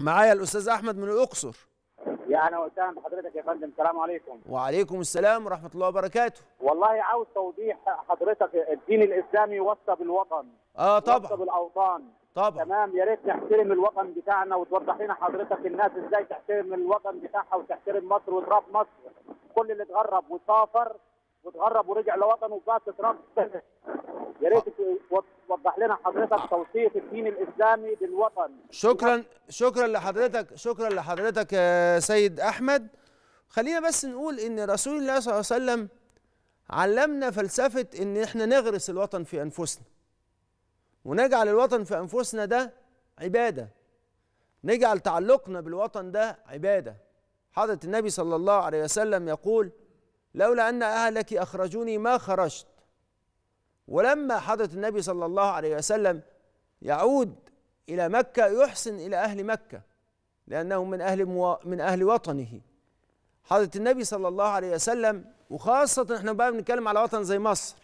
معايا الأستاذ أحمد من الأقصر يا اهلا وسهلا بحضرتك يا فندم السلام عليكم وعليكم السلام ورحمه الله وبركاته والله عاوز توضيح حضرتك الدين الاسلامي وصى بالوطن اه طبعا وصى بالاوطان طبعا تمام يا ريت نحترم الوطن بتاعنا وتوضح لنا حضرتك الناس ازاي تحترم الوطن بتاعها وتحترم مصر وتراب مصر كل اللي اتغرب وسافر واتغرب ورجع لوطنه وبقى تتراب يا ريت توضح لنا حضرتك آه. توثيق الدين الاسلامي بالوطن شكرا شكرا لحضرتك شكرا لحضرتك يا آه، سيد احمد خلينا بس نقول ان رسول الله صلى الله عليه وسلم علمنا فلسفه ان احنا نغرس الوطن في انفسنا ونجعل الوطن في انفسنا ده عباده نجعل تعلقنا بالوطن ده عباده حضره النبي صلى الله عليه وسلم يقول لولا ان اهلك اخرجوني ما خرجت ولما حضرة النبي صلى الله عليه وسلم يعود إلى مكة يحسن إلى أهل مكة لأنه من أهل مو... من أهل وطنه حضرة النبي صلى الله عليه وسلم وخاصة احنا بقى بنتكلم على وطن زي مصر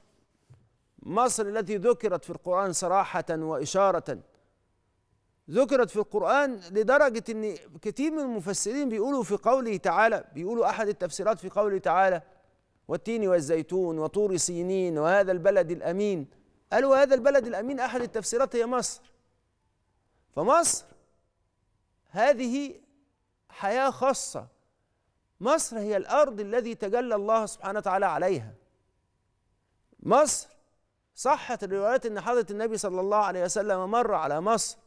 مصر التي ذكرت في القرآن صراحة وإشارة ذكرت في القرآن لدرجة أن كثير من المفسرين بيقولوا في قوله تعالى بيقولوا أحد التفسيرات في قوله تعالى والتين والزيتون وطور سينين وهذا البلد الأمين قالوا هذا البلد الأمين أحد التفسيرات هي مصر فمصر هذه حياة خاصة مصر هي الأرض الذي تجلى الله سبحانه وتعالى عليها مصر صحت الروايات أن حضرة النبي صلى الله عليه وسلم مر على مصر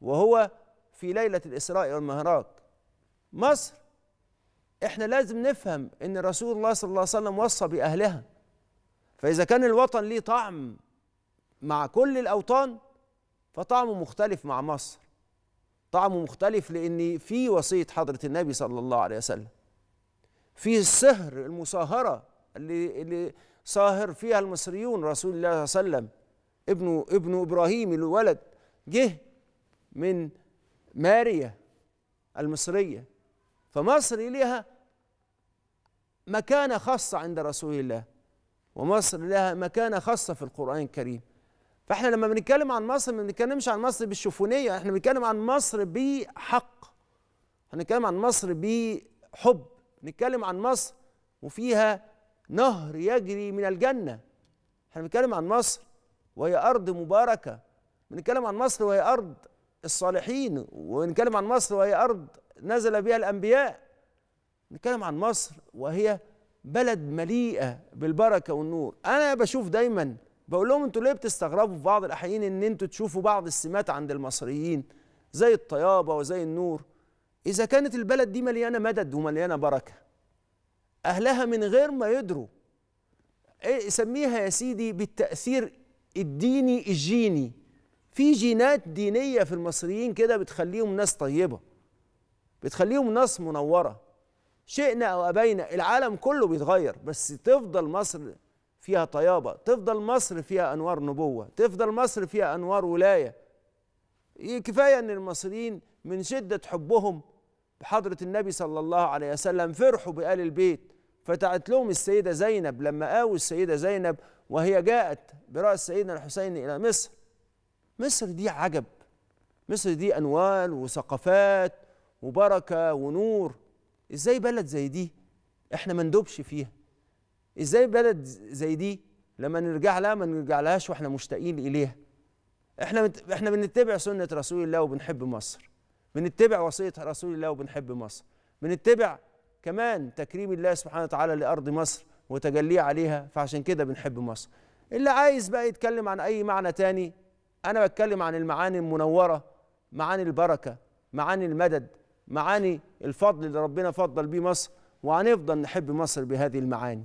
وهو في ليلة الإسراء والمهراج مصر احنا لازم نفهم ان رسول الله صلى الله عليه وسلم وصى باهلها فاذا كان الوطن ليه طعم مع كل الاوطان فطعمه مختلف مع مصر طعمه مختلف لان في وصيه حضره النبي صلى الله عليه وسلم في السهر المصاهره اللي اللي صاهر فيها المصريون رسول الله صلى الله عليه وسلم ابنه ابن ابراهيم الولد جه من ماريا المصريه فمصر ليها مكانة خاصة عند رسول الله ومصر لها مكانة خاصة في القرآن الكريم فاحنا لما بنتكلم عن مصر ما بنتكلمش عن مصر بالشوفونية احنا بنتكلم عن مصر بحق بنتكلم عن مصر بحب نتكلم عن مصر وفيها نهر يجري من الجنة احنا بنتكلم عن مصر وهي أرض مباركة بنتكلم عن مصر وهي أرض الصالحين ونتكلم عن مصر وهي أرض نزل بها الأنبياء نتكلم عن مصر وهي بلد مليئه بالبركه والنور انا بشوف دايما بقول لهم انتوا ليه بتستغربوا في بعض الاحيان ان انتوا تشوفوا بعض السمات عند المصريين زي الطيابه وزي النور اذا كانت البلد دي مليانه مدد ومليانه بركه اهلها من غير ما يدروا إيه سميها يا سيدي بالتاثير الديني الجيني في جينات دينيه في المصريين كده بتخليهم ناس طيبه بتخليهم ناس منوره شئنا او ابينا العالم كله بيتغير بس تفضل مصر فيها طيابه تفضل مصر فيها انوار نبوه تفضل مصر فيها انوار ولايه إيه، كفايه ان المصريين من شده حبهم بحضره النبي صلى الله عليه وسلم فرحوا بال البيت فتعت لهم السيده زينب لما قاووا السيده زينب وهي جاءت براس سيدنا الحسين الى مصر مصر دي عجب مصر دي انوال وثقافات وبركه ونور ازاي بلد زي دي احنا ما ندوبش فيها ازاي بلد زي دي لما نرجع لها ما نرجع لهاش واحنا مشتاقين اليها احنا احنا بنتبع سنه رسول الله وبنحب مصر بنتبع وصيه رسول الله وبنحب مصر بنتبع كمان تكريم الله سبحانه وتعالى لارض مصر وتجليه عليها فعشان كده بنحب مصر اللي عايز بقى يتكلم عن اي معنى تاني انا بتكلم عن المعاني المنوره معاني البركه معاني المدد معاني الفضل اللي ربنا فضل بيه مصر وهنفضل نحب مصر بهذه المعاني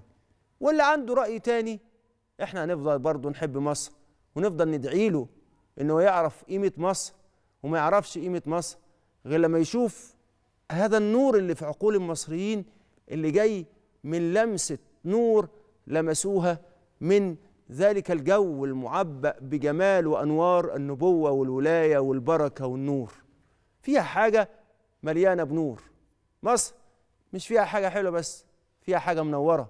واللي عنده رأي تاني احنا هنفضل برضه نحب مصر ونفضل ندعي له انه يعرف قيمة مصر وما يعرفش قيمة مصر غير لما يشوف هذا النور اللي في عقول المصريين اللي جاي من لمسة نور لمسوها من ذلك الجو المعبأ بجمال وأنوار النبوة والولاية والبركة والنور فيها حاجة مليانه بنور مصر مش فيها حاجه حلوه بس فيها حاجه منوره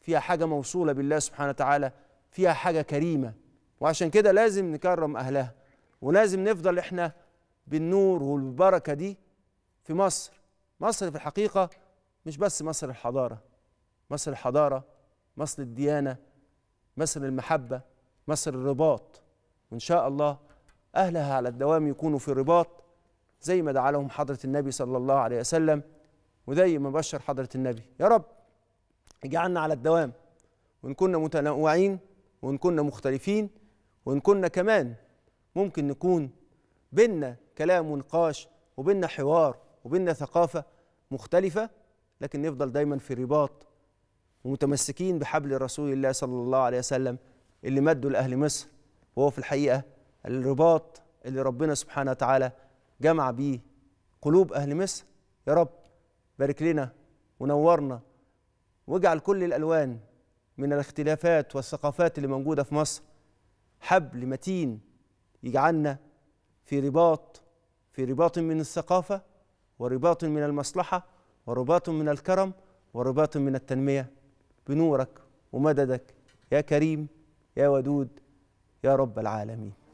فيها حاجه موصوله بالله سبحانه وتعالى فيها حاجه كريمه وعشان كده لازم نكرم اهلها ولازم نفضل احنا بالنور والبركه دي في مصر مصر في الحقيقه مش بس مصر الحضاره مصر الحضاره مصر الديانه مصر المحبه مصر الرباط وان شاء الله اهلها على الدوام يكونوا في الرباط زي ما دعا لهم حضرة النبي صلى الله عليه وسلم وزي ما بشر حضرة النبي يا رب اجعلنا على الدوام وإن كنا متنوعين وإن كنا مختلفين وإن كنا كمان ممكن نكون بينا كلام ونقاش وبينا حوار وبينا ثقافة مختلفة لكن نفضل دايما في رباط ومتمسكين بحبل رسول الله صلى الله عليه وسلم اللي مده لأهل مصر وهو في الحقيقة الرباط اللي ربنا سبحانه وتعالى جمع بيه قلوب أهل مصر يا رب بارك لنا ونورنا واجعل كل الألوان من الاختلافات والثقافات اللي موجودة في مصر حبل متين يجعلنا في رباط في رباط من الثقافة ورباط من المصلحة ورباط من الكرم ورباط من التنمية بنورك ومددك يا كريم يا ودود يا رب العالمين